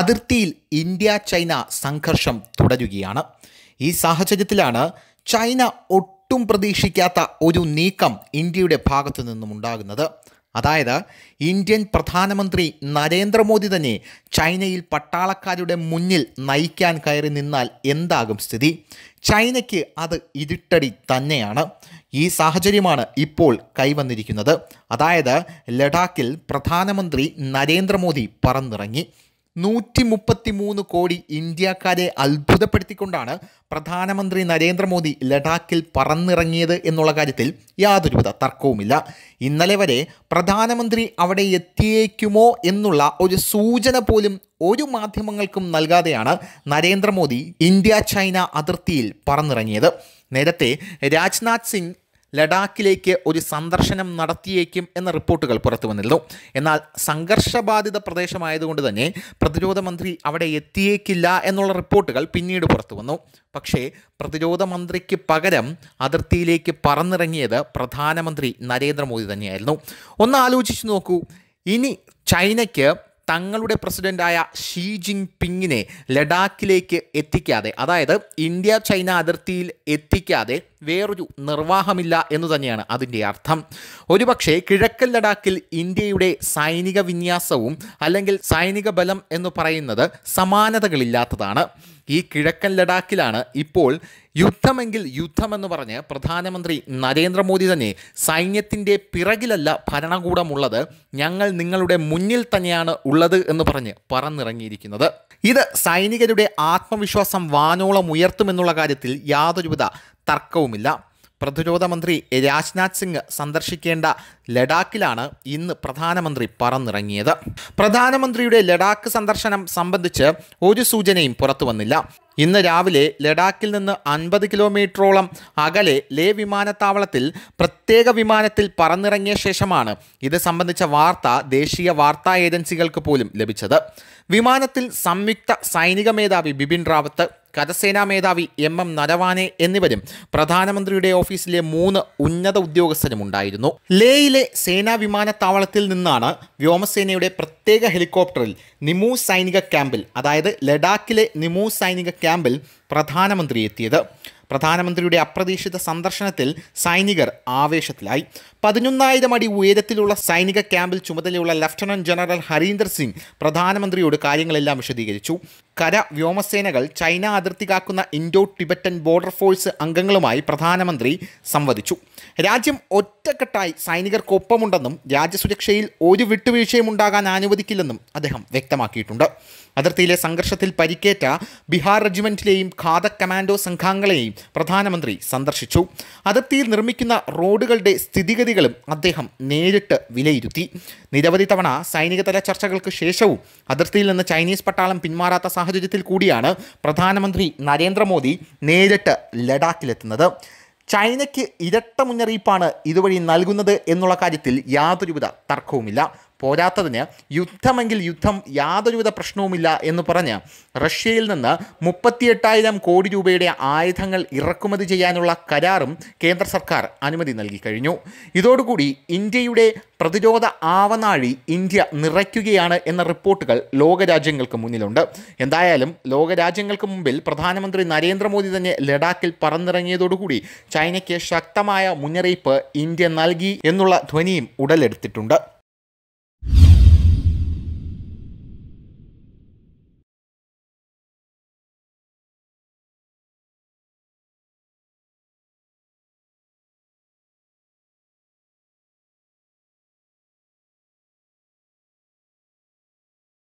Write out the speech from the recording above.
അതിർത്തിയിൽ India China സംഘർഷം തുടരുകയാണ് ഈ സാഹചര്യത്തിലാണ് ചൈന ഒട്ടും പ്രതീക്ഷിക്കാത്ത ഒരു നീക്കം ഇന്ത്യയുടെ ഭാഗത്തു നിന്നും ഉണ്ടാകുന്നത് അതായത് ഇന്ത്യൻ പ്രധാനമന്ത്രി നരേന്ദ്രമോദി തന്നെ ചൈനയിൽ പട്ടാളക്കാരുടെ മുന്നിൽ നയിക്കാൻ കയറി നിന്നാൽ എന്താകും സ്ഥിതി ചൈനയ്ക്ക് അത് ഇരുട്ടടി തന്നെയാണ് ഈ സാഹചര്യമാണ് ഇപ്പോൾ കൈവന്നിരിക്കുന്നത് അതായത് ലഡാക്കിൽ പ്രധാനമന്ത്രി നരേന്ദ്രമോദി പറന്നിറങ്ങി നൂറ്റി മുപ്പത്തി മൂന്ന് കോടി ഇന്ത്യക്കാരെ അത്ഭുതപ്പെടുത്തിക്കൊണ്ടാണ് പ്രധാനമന്ത്രി നരേന്ദ്രമോദി ലഡാക്കിൽ പറന്നിറങ്ങിയത് എന്നുള്ള കാര്യത്തിൽ യാതൊരുവിധ തർക്കവുമില്ല ഇന്നലെ വരെ പ്രധാനമന്ത്രി അവിടെ എത്തിയേക്കുമോ എന്നുള്ള ഒരു സൂചന പോലും ഒരു മാധ്യമങ്ങൾക്കും നൽകാതെയാണ് നരേന്ദ്രമോദി ഇന്ത്യ ചൈന അതിർത്തിയിൽ പറന്നിറങ്ങിയത് നേരത്തെ രാജ്നാഥ് സിംഗ് ലഡാക്കിലേക്ക് ഒരു സന്ദർശനം നടത്തിയേക്കും എന്ന റിപ്പോർട്ടുകൾ പുറത്തു വന്നിരുന്നു എന്നാൽ സംഘർഷബാധിത പ്രദേശമായതുകൊണ്ട് തന്നെ പ്രതിരോധ മന്ത്രി അവിടെ എത്തിയേക്കില്ല എന്നുള്ള റിപ്പോർട്ടുകൾ പിന്നീട് പുറത്തു വന്നു പക്ഷേ പ്രതിരോധ മന്ത്രിക്ക് പകരം അതിർത്തിയിലേക്ക് പറന്നിറങ്ങിയത് പ്രധാനമന്ത്രി നരേന്ദ്രമോദി തന്നെയായിരുന്നു ഒന്ന് ആലോചിച്ച് നോക്കൂ ഇനി ചൈനയ്ക്ക് തങ്ങളുടെ പ്രസിഡന്റായ ഷീ ജിൻ പിങ്ങിനെ ലഡാക്കിലേക്ക് എത്തിക്കാതെ അതായത് ഇന്ത്യ ചൈന അതിർത്തിയിൽ എത്തിക്കാതെ വേറൊരു നിർവാഹമില്ല എന്ന് തന്നെയാണ് അതിൻ്റെ അർത്ഥം ഒരുപക്ഷെ കിഴക്കൻ ലഡാക്കിൽ ഇന്ത്യയുടെ സൈനിക വിന്യാസവും അല്ലെങ്കിൽ സൈനിക ബലം എന്ന് പറയുന്നത് സമാനതകളില്ലാത്തതാണ് ഈ കിഴക്കൻ ലഡാക്കിലാണ് ഇപ്പോൾ യുദ്ധമെങ്കിൽ യുദ്ധമെന്ന് പറഞ്ഞ് പ്രധാനമന്ത്രി നരേന്ദ്രമോദി തന്നെ സൈന്യത്തിൻ്റെ പിറകിലല്ല ഭരണകൂടമുള്ളത് ഞങ്ങൾ നിങ്ങളുടെ മുന്നിൽ തന്നെയാണ് ഉള്ളത് എന്ന് പറഞ്ഞ് പറന്നിറങ്ങിയിരിക്കുന്നത് ഇത് സൈനികരുടെ ആത്മവിശ്വാസം വാനോളം ഉയർത്തുമെന്നുള്ള കാര്യത്തിൽ യാതൊരുവിധ തർക്കവുമില്ല പ്രതിരോധ മന്ത്രി രാജ്നാഥ് സിംഗ് സന്ദർശിക്കേണ്ട ലഡാക്കിലാണ് ഇന്ന് പ്രധാനമന്ത്രി പറന്നിറങ്ങിയത് പ്രധാനമന്ത്രിയുടെ ലഡാക്ക് സന്ദർശനം സംബന്ധിച്ച് ഒരു സൂചനയും പുറത്തു വന്നില്ല ഇന്ന് രാവിലെ ലഡാക്കിൽ നിന്ന് അൻപത് കിലോമീറ്ററോളം അകലെ ലേ വിമാനത്താവളത്തിൽ പ്രത്യേക വിമാനത്തിൽ പറന്നിറങ്ങിയ ശേഷമാണ് ഇത് സംബന്ധിച്ച വാർത്ത ദേശീയ വാർത്താ ഏജൻസികൾക്ക് പോലും ലഭിച്ചത് വിമാനത്തിൽ സംയുക്ത സൈനിക മേധാവി ബിപിൻ റാവത്ത് കരസേനാ മേധാവി എം എം നരവാനെ എന്നിവരും പ്രധാനമന്ത്രിയുടെ ഓഫീസിലെ മൂന്ന് ഉന്നത ഉദ്യോഗസ്ഥരും ഉണ്ടായിരുന്നു ലേയിലെ സേനാ വിമാനത്താവളത്തിൽ നിന്നാണ് വ്യോമസേനയുടെ പ്രത്യേക ഹെലികോപ്റ്ററിൽ നിമു സൈനിക ക്യാമ്പിൽ അതായത് ലഡാക്കിലെ നിമു സൈനിക ക്യാമ്പിൽ പ്രധാനമന്ത്രി എത്തിയത് പ്രധാനമന്ത്രിയുടെ അപ്രതീക്ഷിത സന്ദർശനത്തിൽ സൈനികർ ആവേശത്തിലായി പതിനൊന്നായിരം അടി ഉയരത്തിലുള്ള സൈനിക ക്യാമ്പിൽ ചുമതലയുള്ള ലഫ്റ്റനന്റ് ജനറൽ ഹരീന്ദർ സിംഗ് പ്രധാനമന്ത്രിയോട് കാര്യങ്ങളെല്ലാം വിശദീകരിച്ചു കര വ്യോമസേനകൾ ചൈന അതിർത്തി കാക്കുന്ന ഇൻഡോ ടിബറ്റൻ ബോർഡർ ഫോഴ്സ് അംഗങ്ങളുമായി പ്രധാനമന്ത്രി സംവദിച്ചു രാജ്യം ഒറ്റക്കെട്ടായി സൈനികർക്കൊപ്പമുണ്ടെന്നും രാജ്യസുരക്ഷയിൽ ഒരു വിട്ടുവീഴ്ചയും ഉണ്ടാകാൻ അനുവദിക്കില്ലെന്നും അദ്ദേഹം വ്യക്തമാക്കിയിട്ടുണ്ട് അതിർത്തിയിലെ സംഘർഷത്തിൽ പരിക്കേറ്റ ബിഹാർ റെജിമെൻറ്റിലെയും ഖാദ കമാൻഡോ സംഘാംഗങ്ങളെയും പ്രധാനമന്ത്രി സന്ദർശിച്ചു അതിർത്തിയിൽ നിർമ്മിക്കുന്ന റോഡുകളുടെ സ്ഥിതിഗതികളും അദ്ദേഹം നേരിട്ട് വിലയിരുത്തി നിരവധി തവണ സൈനികതല ചർച്ചകൾക്ക് ശേഷവും അതിർത്തിയിൽ നിന്ന് ചൈനീസ് പട്ടാളം പിന്മാറാത്ത സാഹചര്യം സാഹചര്യത്തിൽ കൂടിയാണ് പ്രധാനമന്ത്രി നരേന്ദ്രമോദി നേരിട്ട് ലഡാക്കിലെത്തുന്നത് ചൈനയ്ക്ക് ഇരട്ട മുന്നറിയിപ്പാണ് ഇതുവഴി നൽകുന്നത് എന്നുള്ള കാര്യത്തിൽ യാതൊരുവിധ തർക്കവുമില്ല പോരാത്തതിന് യുദ്ധമെങ്കിൽ യുദ്ധം യാതൊരുവിധ പ്രശ്നവുമില്ല എന്ന് പറഞ്ഞ് റഷ്യയിൽ നിന്ന് മുപ്പത്തിയെട്ടായിരം കോടി രൂപയുടെ ആയുധങ്ങൾ ഇറക്കുമതി ചെയ്യാനുള്ള കരാറും കേന്ദ്ര സർക്കാർ അനുമതി നൽകി കഴിഞ്ഞു ഇതോടുകൂടി ഇന്ത്യയുടെ പ്രതിരോധ ആവനാഴി ഇന്ത്യ നിറയ്ക്കുകയാണ് എന്ന റിപ്പോർട്ടുകൾ ലോകരാജ്യങ്ങൾക്ക് മുന്നിലുണ്ട് എന്തായാലും ലോകരാജ്യങ്ങൾക്ക് മുമ്പിൽ പ്രധാനമന്ത്രി നരേന്ദ്രമോദി തന്നെ ലഡാക്കിൽ പറന്നിറങ്ങിയതോടുകൂടി ചൈനയ്ക്ക് ശക്തമായ മുന്നറിയിപ്പ് ഇന്ത്യ നൽകി എന്നുള്ള ധ്വനിയും ഉടലെടുത്തിട്ടുണ്ട്